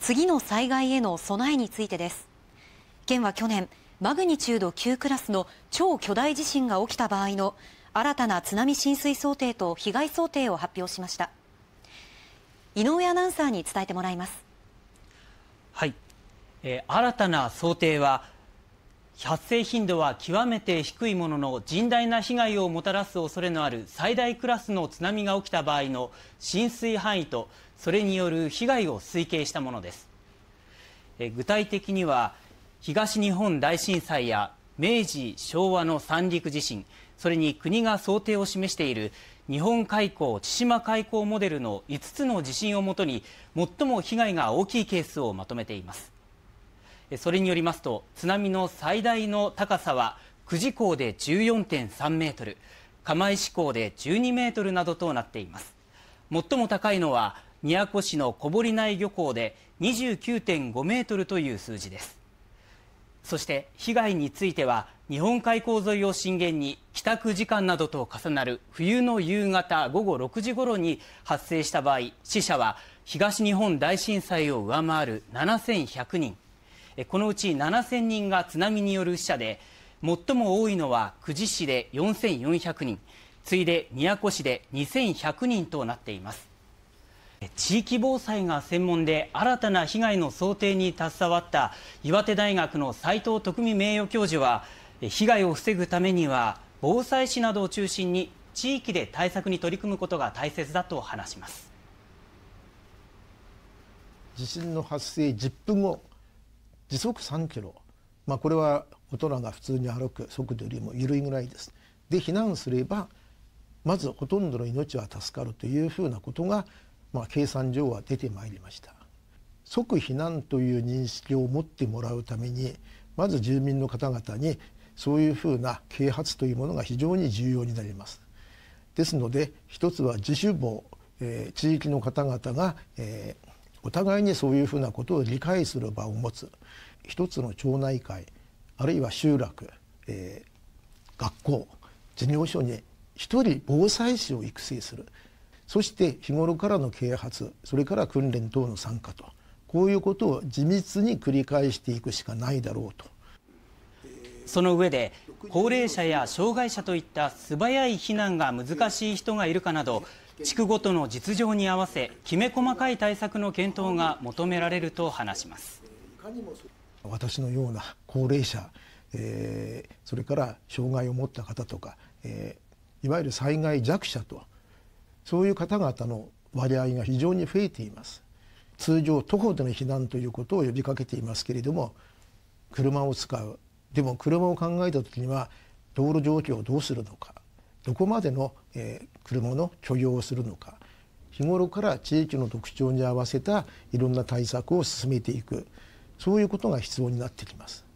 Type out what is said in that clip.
次の災害への備えについてです。県は去年、マグニチュード9クラスの超巨大地震が起きた場合の新たな津波浸水想定と被害想定を発表しました。井上アナウンサーに伝えてもらいます。はい、えー、新たな想定は発生頻度は極めて低いものの甚大な被害をもたらす恐れのある最大クラスの津波が起きた場合の浸水範囲とそれによる被害を推計したものです具体的には東日本大震災や明治昭和の三陸地震それに国が想定を示している日本海溝千島海溝モデルの5つの地震をもとに最も被害が大きいケースをまとめていますそれによりますと津波の最大の高さは久慈港で14.3メートル釜石港で12メートルなどとなっています最も高いのは宮古市の小堀内漁港で29.5メートルという数字ですそして被害については日本海溝沿いを震源に帰宅時間などと重なる冬の夕方午後6時頃に発生した場合死者は東日本大震災を上回る7100人このうち7000人が津波による死者で最も多いのは久慈市で4400人次いで宮古市で2100人となっています地域防災が専門で新たな被害の想定に携わった岩手大学の斉藤徳美名誉教授は被害を防ぐためには防災士などを中心に地域で対策に取り組むことが大切だと話します地震の発生10分後時速3キロ、まあ、これは大人が普通に歩く速度よりも緩いぐらいです。で避難すればまずほとんどの命は助かるというふうなことが、まあ、計算上は出てまいりました。即避難という認識を持ってもらうためにまず住民の方々にそういうふうな啓発というものが非常に重要になります。ですので一つは自主防、え地域の方々が、えお互いにそういうふうなことを理解する場を持つ一つの町内会あるいは集落、えー、学校事業所に一人防災士を育成するそして日頃からの啓発それから訓練等の参加とこういうことを地道に繰り返していくしかないだろうとその上で高齢者や障害者といった素早い避難が難しい人がいるかなど地区ごとの実情に合わせきめ細かい対策の検討が求められると話します私のような高齢者、えー、それから障害を持った方とか、えー、いわゆる災害弱者とそういう方々の割合が非常に増えています通常徒歩での避難ということを呼びかけていますけれども車を使うでも車を考えた時には道路状況をどうするのかどこまでの、え車の許容をするのか日頃から地域の特徴に合わせたいろんな対策を進めていくそういうことが必要になってきます。